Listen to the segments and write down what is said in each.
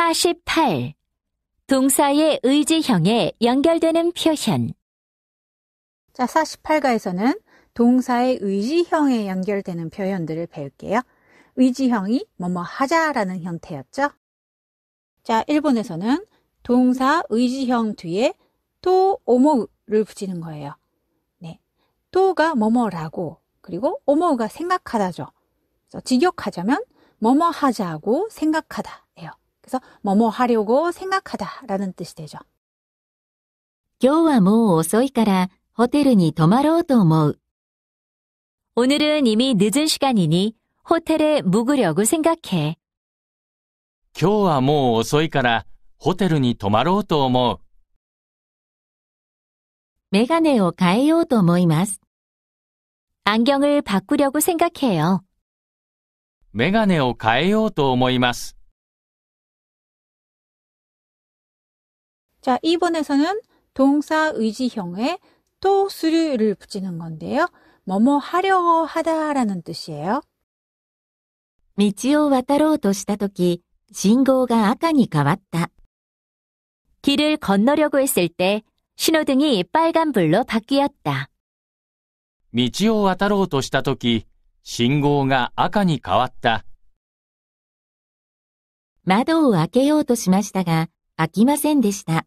48. 동사의 의지형에 연결되는 표현. 자, 48가에서는 동사의 의지형에 연결되는 표현들을 배울게요. 의지형이 뭐뭐 하자라는 형태였죠. 자, 일본에서는 동사 의지형 뒤에 또 오모를 붙이는 거예요. 네. 또가 뭐뭐라고 그리고 오모가 생각하다죠. 직역하자면 뭐뭐 하자고 생각하다예요. 그래서뭐뭐하려고생각하다라는뜻이되죠今日はもう遅いからホテルに泊まろうと思う오늘은이미늦은시간이니호텔에묵으려고생각해今日はもう遅いからホテルに泊まろうと思う메가네를変えようと思います안경을바꾸려고생각해요메가네를変えようと思います자이번에서는동사의지형에또수류를붙이는건데요뭐뭐하려고하다라는뜻이에요道を渡ろうとしたとき、信号が赤に変わった。길을건너려고했을때신호등이빨간불로바뀌었다道を渡ろうとしたとき、信号が赤に変わった。窓を開けようとしましたが、開きませんでした。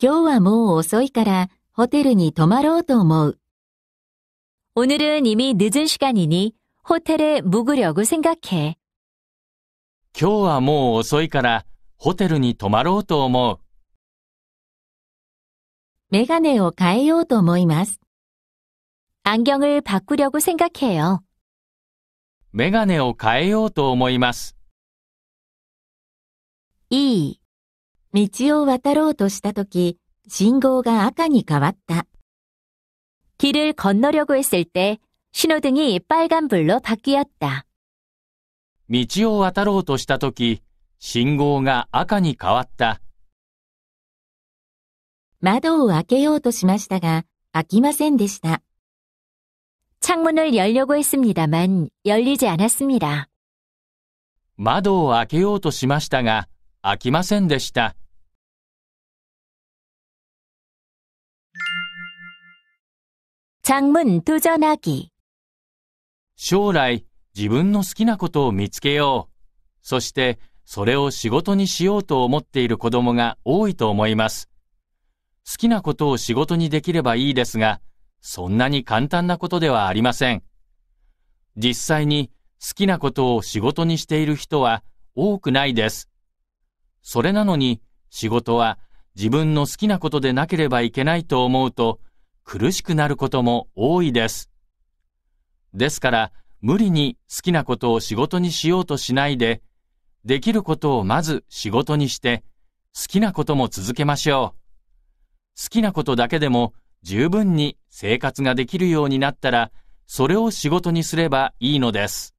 今日はもう遅いからホテルに泊まろうと思う。오늘은이미늦은시간이니호텔에묵으려고생각 해。 今日はもう遅いからホテルに泊まろうと思う。メガネを変えようと思います。안경을바꾸려고생각해 요。 メガネを変えようと思います。いい。道を渡ろうとした時、信号が赤に変わった。길을건너려고했을때신호등이빨간불로바뀌었다道を渡ろうとした時、信号が赤に変わった。窓を開けようとしましたが、開きませんでした。창문을열려고했습니다만열리지않았습니다窓を開けようとしましたが、飽きませんでした。장문두전하기将来、自分の好きなことを見つけよう。そして、それを仕事にしようと思っている子供が多いと思います。好きなことを仕事にできればいいですが、そんなに簡単なことではありません。実際に好きなことを仕事にしている人は多くないです。それなのに、仕事は自分の好きなことでなければいけないと思うと、苦しくなることも多いです。ですから、無理に好きなことを仕事にしようとしないで、できることをまず仕事にして、好きなことも続けましょう。好きなことだけでも十分に生活ができるようになったら、それを仕事にすればいいのです。